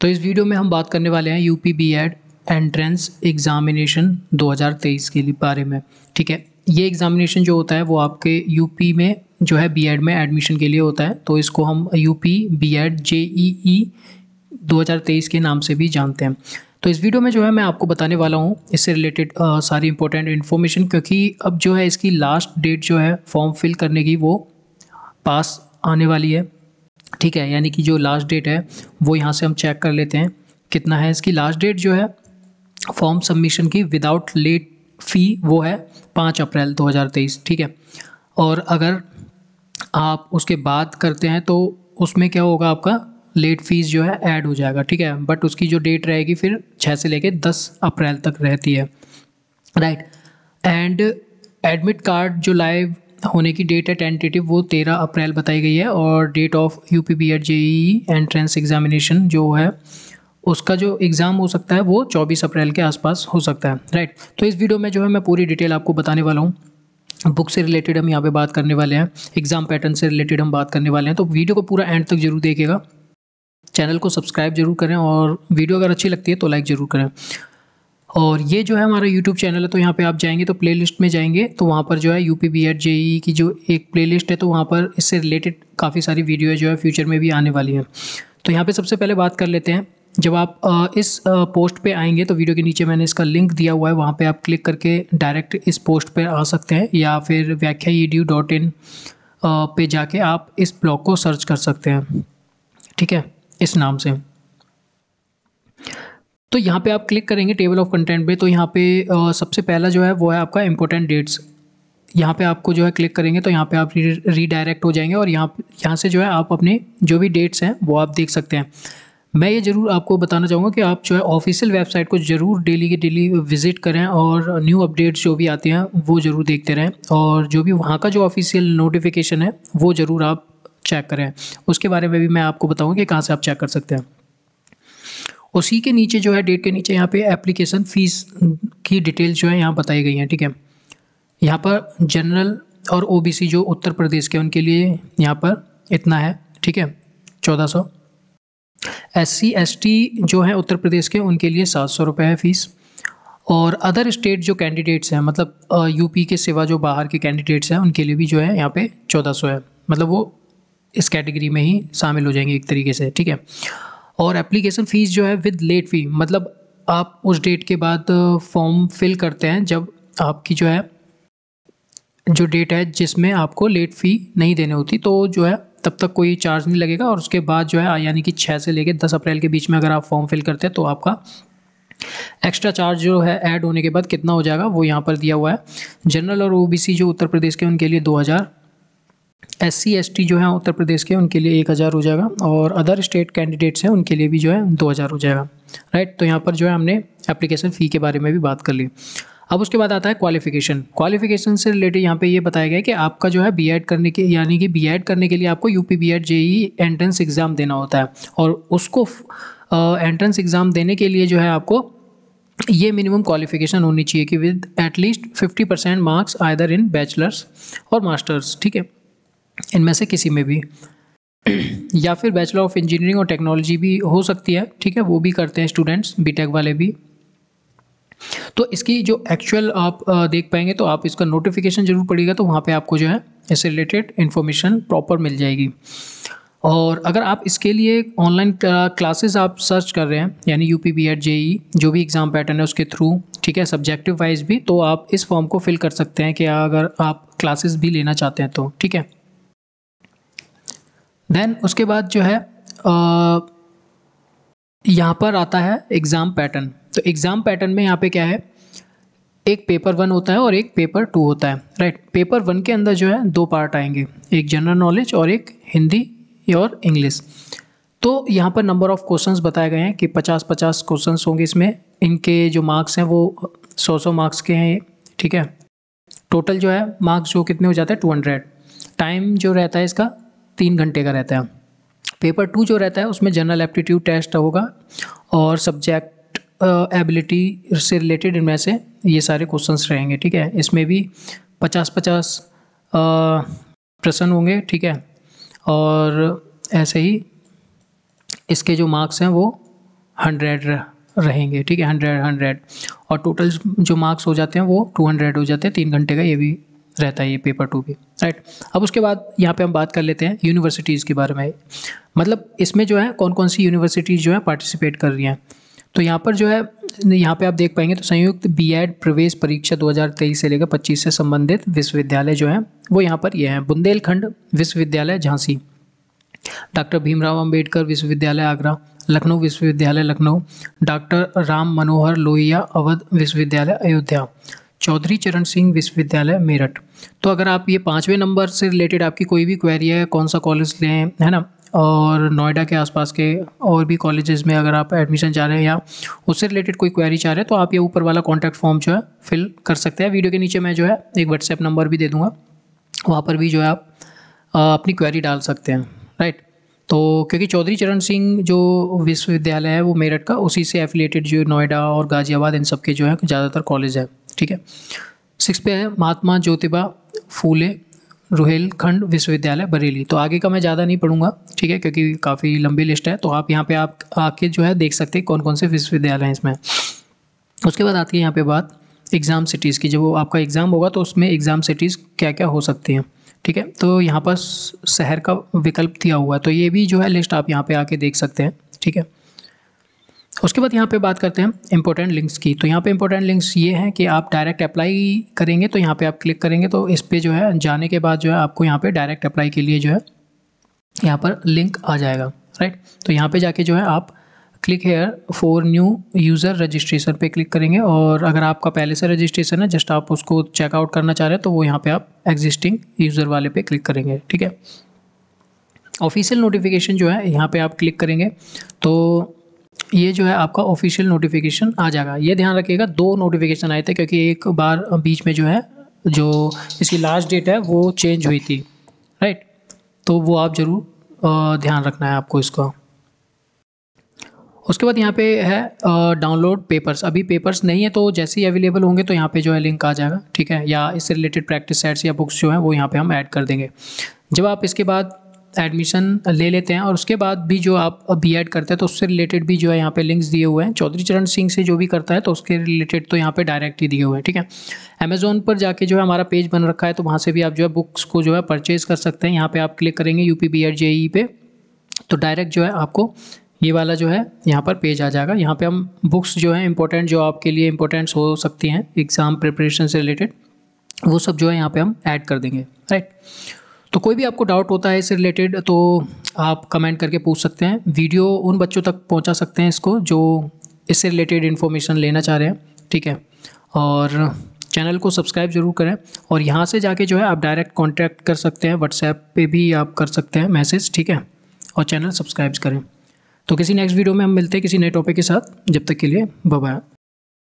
तो इस वीडियो में हम बात करने वाले हैं U P B Ed entrance examination 2023 के लिए बारे में ठीक है ये एग्ज़ामिनेशन जो होता है वो आपके यूपी में जो है बी एड में एडमिशन के लिए होता है तो इसको हम U P B Ed E e e दो हज़ार तेईस के नाम से भी जानते हैं तो इस वीडियो में जो है मैं आपको बताने वाला हूँ इससे रिलेटेड सारी इंपॉर्टेंट इन्फॉर्मेशन क्योंकि अब जो है इसकी लास्ट डेट जो है फॉर्म फिल करने की वो पास आने वाली है ठीक है यानी कि जो लास्ट डेट है वो यहाँ से हम चेक कर लेते हैं कितना है इसकी लास्ट डेट जो है फॉर्म सबमिशन की विदाउट लेट फ़ी वो है पाँच अप्रैल 2023 ठीक है और अगर आप उसके बाद करते हैं तो उसमें क्या होगा आपका लेट फीस जो है ऐड हो जाएगा ठीक है बट उसकी जो डेट रहेगी फिर छः से लेके दस अप्रैल तक रहती है राइट एंड एडमिट कार्ड जो लाइव होने की डेट है टेंटेटिव वो तेरह अप्रैल बताई गई है और date of U P B Ed J E entrance examination जो है उसका जो एग्ज़ाम हो सकता है वो चौबीस अप्रैल के आसपास हो सकता है राइट तो इस वीडियो में जो है मैं पूरी डिटेल आपको बताने वाला हूँ बुक से रिलेटेड हम यहाँ पे बात करने वाले हैं एग्ज़ाम पैटर्न से रिलेटेड हम बात करने वाले हैं तो वीडियो को पूरा एंड तक जरूर देखिएगा चैनल को सब्सक्राइब जरूर करें और वीडियो अगर अच्छी लगती है तो लाइक ज़रूर करें और ये जो है हमारा यूट्यूब चैनल है तो यहाँ पे आप जाएंगे तो प्लेलिस्ट में जाएंगे तो वहाँ पर जो है U P B Ed J E की जो एक प्लेलिस्ट है तो वहाँ पर इससे रिलेटेड काफ़ी सारी वीडियो है जो है फ्यूचर में भी आने वाली हैं तो यहाँ पे सबसे पहले बात कर लेते हैं जब आप इस पोस्ट पे आएंगे तो वीडियो के नीचे मैंने इसका लिंक दिया हुआ है वहाँ पे आप क्लिक करके डायरेक्ट इस पोस्ट पर आ सकते हैं या फिर व्याख्या ई डी डॉट इन पे जाके आप इस ब्लॉग को सर्च कर सकते हैं ठीक है इस नाम से तो यहाँ पे आप क्लिक करेंगे टेबल ऑफ कंटेंट पे तो यहाँ पे सबसे पहला जो है वो है आपका इम्पोर्टेंट डेट्स यहाँ पे आपको जो है क्लिक करेंगे तो यहाँ पे आप रीडायरेक्ट हो जाएंगे और यहाँ यहाँ से जो है आप अपने जो भी डेट्स हैं वो आप देख सकते हैं मैं ये ज़रूर आपको बताना चाहूँगा कि आप जो है ऑफिशियल वेबसाइट को ज़रूर डेली के डेली विजिट करें और न्यू अपडेट्स जो भी आते हैं वो ज़रूर देखते रहें और जो भी वहाँ का जो ऑफिशियल नोटिफिकेशन है वो ज़रूर आप चेक करें उसके बारे में भी मैं आपको बताऊँगा कि कहाँ से आप चेक कर सकते हैं उसी के नीचे जो है डेट के नीचे यहाँ पे एप्लीकेशन फ़ीस की डिटेल्स जो है यहाँ बताई गई हैं ठीक है यहाँ पर जनरल और ओबीसी जो उत्तर प्रदेश के उनके लिए यहाँ पर इतना है ठीक है चौदह सौ एस सी एस टी जो है उत्तर प्रदेश के उनके लिए सात सौ रुपये है फ़ीस और अदर स्टेट जो कैंडिडेट्स हैं मतलब यूपी के सिवा जो बाहर के कैंडिडेट्स हैं उनके लिए भी जो है यहाँ पे चौदह सौ है मतलब वो इस कैटेगरी में ही शामिल हो जाएंगे एक तरीके से ठीक है और एप्लीकेशन फ़ीस जो है विद लेट फ़ी मतलब आप उस डेट के बाद फॉर्म uh, फिल करते हैं जब आपकी जो है जो डेट है जिसमें आपको लेट फ़ी नहीं देने होती तो जो है तब तक कोई चार्ज नहीं लगेगा और उसके बाद जो है यानी कि छः से लेकर दस अप्रैल के बीच में अगर आप फॉर्म फिल करते हैं तो आपका एक्स्ट्रा चार्ज जो है ऐड होने के बाद कितना हो जाएगा वो यहाँ पर दिया हुआ है जनरल और ओबीसी जो उत्तर प्रदेश के उनके लिए दो हज़ार एस सी एस टी जो है उत्तर प्रदेश के उनके लिए एक हज़ार हो जाएगा और अदर स्टेट कैंडिडेट्स हैं उनके लिए भी जो है दो हज़ार हो जाएगा राइट तो यहाँ पर जो है हमने एप्लीकेशन फ़ी के बारे में भी बात कर ली अब उसके बाद आता है क्वालिफिकेशन क्वालिफिकेशन से रिलेटेड यहाँ पे ये यह बताया गया कि आपका जो है एड करने के यानी कि एड करने के लिए आपको U Ed J J E entrance exam देना होता है और उसको एंट्रेंस एग्ज़ाम देने के लिए जो है आपको ये मिनिमम क्वालिफिकेशन होनी चाहिए कि with at least fifty percent marks either in bachelors और मास्टर्स ठीक है इनमें से किसी में भी या फिर बैचलर ऑफ इंजीनियरिंग और टेक्नोलॉजी भी हो सकती है ठीक है वो भी करते हैं स्टूडेंट्स बीटेक वाले भी तो इसकी जो एक्चुअल आप देख पाएंगे तो आप इसका नोटिफिकेशन जरूर पड़ेगा तो वहाँ पे आपको जो है इससे रिलेटेड इन्फॉर्मेशन प्रॉपर मिल जाएगी और अगर आप इसके लिए ऑनलाइन क्लासेस आप सर्च कर रहे हैं यानी U P B Ed J E जो भी एग्ज़ाम पैटर्न है उसके थ्रू ठीक है सब्जेक्टिव वाइज भी तो आप इस फॉर्म को फिल कर सकते हैं कि अगर आप क्लासेस भी लेना चाहते हैं तो ठीक है देन उसके बाद जो है यहाँ पर आता है एग्ज़ाम पैटर्न तो एग्ज़ाम पैटर्न में यहाँ पे क्या है एक पेपर वन होता है और एक पेपर टू होता है राइट पेपर वन के अंदर जो है दो पार्ट आएंगे एक जनरल नॉलेज और एक हिंदी और इंग्लिश तो यहाँ पर नंबर ऑफ़ क्वेश्चंस बताए गए हैं कि 50-50 क्वेश्चंस होंगे इसमें इनके जो मार्क्स हैं वो 100 सौ मार्क्स के हैं ठीक है टोटल जो है मार्क्स जो कितने हो जाते हैं 200 टाइम जो रहता है इसका तीन घंटे का रहता है पेपर टू जो रहता है उसमें जनरल एप्टीट्यूड टेस्ट होगा और सब्जेक्ट एबिलिटी से रिलेटेड इनमें से ये सारे क्वेश्चंस रहेंगे ठीक है इसमें भी पचास पचास प्रश्न होंगे ठीक है और ऐसे ही इसके जो मार्क्स हैं वो हंड्रेड रहेंगे ठीक है हंड्रेड हंड्रेड और टोटल जो मार्क्स हो जाते हैं वो टू हंड्रेड हो जाते हैं तीन घंटे का ये भी रहता है ये पेपर टू भी राइट अब उसके बाद यहाँ पे हम बात कर लेते हैं यूनिवर्सिटीज़ के बारे में मतलब इसमें जो है कौन कौन सी यूनिवर्सिटीज़ जो है पार्टिसिपेट कर रही हैं तो यहाँ पर जो है यहाँ पे आप देख पाएंगे तो संयुक्त बीएड प्रवेश परीक्षा 2023 से लेकर 25 से संबंधित विश्वविद्यालय जो हैं वो यहाँ पर ये यह हैं बुंदेलखंड विश्वविद्यालय झांसी डॉक्टर भीमराव अंबेडकर विश्वविद्यालय आगरा लखनऊ विश्वविद्यालय लखनऊ डॉक्टर राम मनोहर लोहिया अवध विश्वविद्यालय अयोध्या चौधरी चरण सिंह विश्वविद्यालय मेरठ तो अगर आप ये पाँचवें नंबर से रिलेटेड आपकी कोई भी क्वेरी है कौन सा कॉलेज लें है ना और नोएडा के आसपास के और भी कॉलेजेस में अगर आप एडमिशन चाह रहे हैं या उससे रिलेटेड कोई क्वेरी चाह रहे हैं तो आप ये ऊपर वाला कॉन्टैक्ट फॉर्म जो है फिल कर सकते हैं वीडियो के नीचे मैं जो है एक व्हाट्सएप नंबर भी दे दूँगा वहाँ पर भी जो है आप अपनी क्वेरी डाल सकते हैं राइट तो क्योंकि चौधरी चरण सिंह जो विश्वविद्यालय है वो मेरठ का उसी से एफिलेटेड जो नोएडा और गाज़ियाबाद इन सब के जो है ज़्यादातर कॉलेज है ठीक है सिक्स पे है महात्मा ज्योतिबा फूले रोहेलखंड विश्वविद्यालय बरेली तो आगे का मैं ज़्यादा नहीं पढ़ूंगा ठीक है क्योंकि काफ़ी लंबी लिस्ट है तो आप यहाँ पे आप आके जो है देख सकते हैं कौन कौन से विश्वविद्यालय हैं इसमें उसके बाद आती है यहाँ पे बात एग्ज़ाम सिटीज़ की जब वो आपका एग्ज़ाम होगा तो उसमें एग्ज़ाम सिटीज़ क्या क्या हो सकती हैं ठीक है तो यहाँ पर शहर का विकल्प दिया हुआ है तो ये भी जो है लिस्ट आप यहाँ पर आके देख सकते हैं ठीक है उसके बाद यहाँ पे बात करते हैं इंपॉर्टेंट लिंक्स की तो यहाँ पे इंपॉर्टेंट लिंक्स ये हैं कि आप डायरेक्ट अप्लाई करेंगे तो यहाँ पे आप क्लिक करेंगे तो इस पर जो है जाने के बाद जो है आपको यहाँ पे डायरेक्ट अप्लाई के लिए जो है यहाँ पर लिंक आ जाएगा राइट तो यहाँ पर जाके जो है आप click here for new user registration पे क्लिक करेंगे और अगर आपका पहले से रजिस्ट्रेशन है जस्ट आप उसको चेकआउट करना चाह रहे हैं तो वो यहाँ पे आप एग्जिस्टिंग यूज़र वाले पे क्लिक करेंगे ठीक है ऑफिशियल नोटिफिकेशन जो है यहाँ पे आप क्लिक करेंगे तो ये जो है आपका ऑफिशियल नोटिफिकेशन आ जाएगा ये ध्यान रखिएगा दो नोटिफिकेशन आए थे क्योंकि एक बार बीच में जो है जो इसकी लास्ट डेट है वो चेंज हुई थी राइट तो वो आप ज़रूर ध्यान रखना है आपको इसका उसके बाद यहाँ पे है डाउनलोड पेपर्स अभी पेपर्स नहीं है तो जैसे ही अवेलेबल होंगे तो यहाँ पे जो है लिंक आ जाएगा ठीक है या इससे रिलेटेड प्रैक्टिस सेट्स या बुक्स जो हैं वो यहाँ पे हम ऐड कर देंगे जब आप इसके बाद एडमिशन uh, ले लेते हैं और उसके बाद भी जो आप बी एड करते हैं तो उससे रिलेटेड भी जो है यहाँ पे लिंक्स दिए हुए हैं चौधरी चरण सिंह से जो भी करता है तो उसके रिलेटेड तो यहाँ पे डायरेक्ट ही दिए हुए हैं ठीक है अमेजोन पर जाके जो है हमारा पेज बन रखा है तो वहाँ से भी आप जो है बुक्स को जो है परचेज़ कर सकते हैं यहाँ पर आप क्लिक करेंगे U P B Ed J E पे तो डायरेक्ट जो है आपको ये वाला जो है यहाँ पर पेज आ जाएगा यहाँ पर हम बुक्स जो है इंपॉर्टेंट जो आपके लिए इंपॉर्टेंट्स हो सकती हैं एग्ज़ाम प्रिपरेशन से रिलेटेड वो सब जो है यहाँ पर हम ऐड कर देंगे राइट तो कोई भी आपको डाउट होता है इससे रिलेटेड तो आप कमेंट करके पूछ सकते हैं वीडियो उन बच्चों तक पहुंचा सकते हैं इसको जो इससे रिलेटेड इन्फॉर्मेशन लेना चाह रहे हैं ठीक है और चैनल को सब्सक्राइब ज़रूर करें और यहाँ से जाके जो है आप डायरेक्ट कॉन्टैक्ट कर सकते हैं व्हाट्सएप पर भी आप कर सकते हैं मैसेज ठीक है और चैनल सब्सक्राइब करें तो किसी नेक्स्ट वीडियो में हम मिलते हैं किसी नए टॉपिक के साथ जब तक के लिए बाय